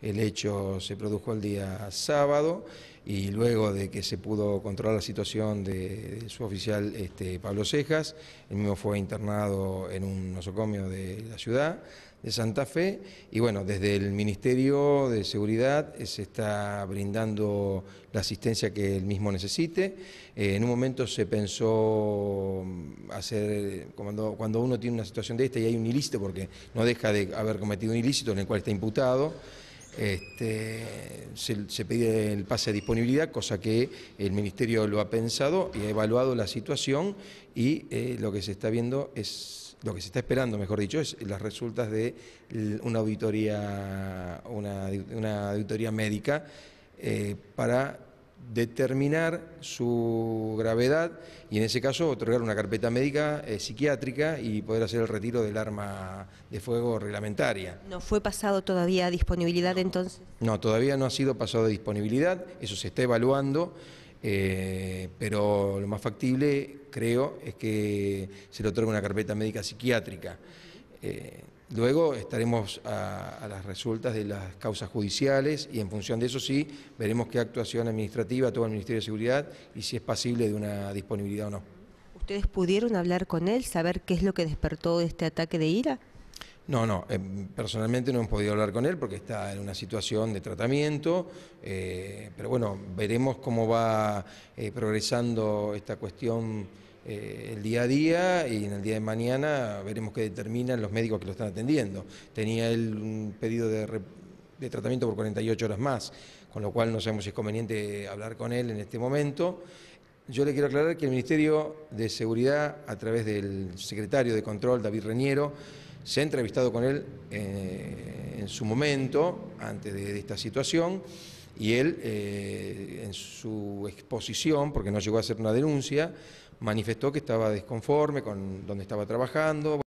El hecho se produjo el día sábado y luego de que se pudo controlar la situación de, su oficial este, Pablo Cejas, el mismo fue internado en un nosocomio de la ciudad de Santa Fe y bueno, desde el Ministerio de Seguridad se está brindando la asistencia que él mismo necesite. Eh, en un momento se pensó hacer, cuando uno tiene una situación de esta y hay un ilícito, porque no deja de haber cometido un ilícito en el cual está imputado, este, se, pide el pase de disponibilidad, cosa que el Ministerio lo ha pensado y ha evaluado la situación y eh, lo que se está viendo es, lo que se está esperando, mejor dicho, es las resultas de una auditoría, una, auditoría médica eh, para determinar su gravedad y en ese caso otorgar una carpeta médica eh, psiquiátrica y poder hacer el retiro del arma de fuego reglamentaria. ¿No fue pasado todavía a disponibilidad entonces? No, todavía no ha sido pasado a disponibilidad, eso se está evaluando, eh, pero lo más factible creo es que se le otorgue una carpeta médica psiquiátrica. Eh, luego estaremos a, las resultas de las causas judiciales y en función de eso sí veremos qué actuación administrativa toma el Ministerio de Seguridad y si es pasible de una disponibilidad o no. ¿Ustedes pudieron hablar con él, saber qué es lo que despertó este ataque de ira? No, no, em, personalmente no hemos podido hablar con él porque está en una situación de tratamiento, eh, pero bueno, veremos cómo va eh, progresando esta cuestión eh, el día a día y en el día de mañana veremos qué determinan los médicos que lo están atendiendo. Tenía él un pedido de, tratamiento por 48 horas más, con lo cual no sabemos si es conveniente hablar con él en este momento. Yo le quiero aclarar que el Ministerio de Seguridad, a través del secretario de Control, David Reñero, se ha entrevistado con él eh, en su momento, antes de esta situación. Y él, eh, en su exposición, porque no llegó a hacer una denuncia, manifestó que estaba desconforme con donde estaba trabajando.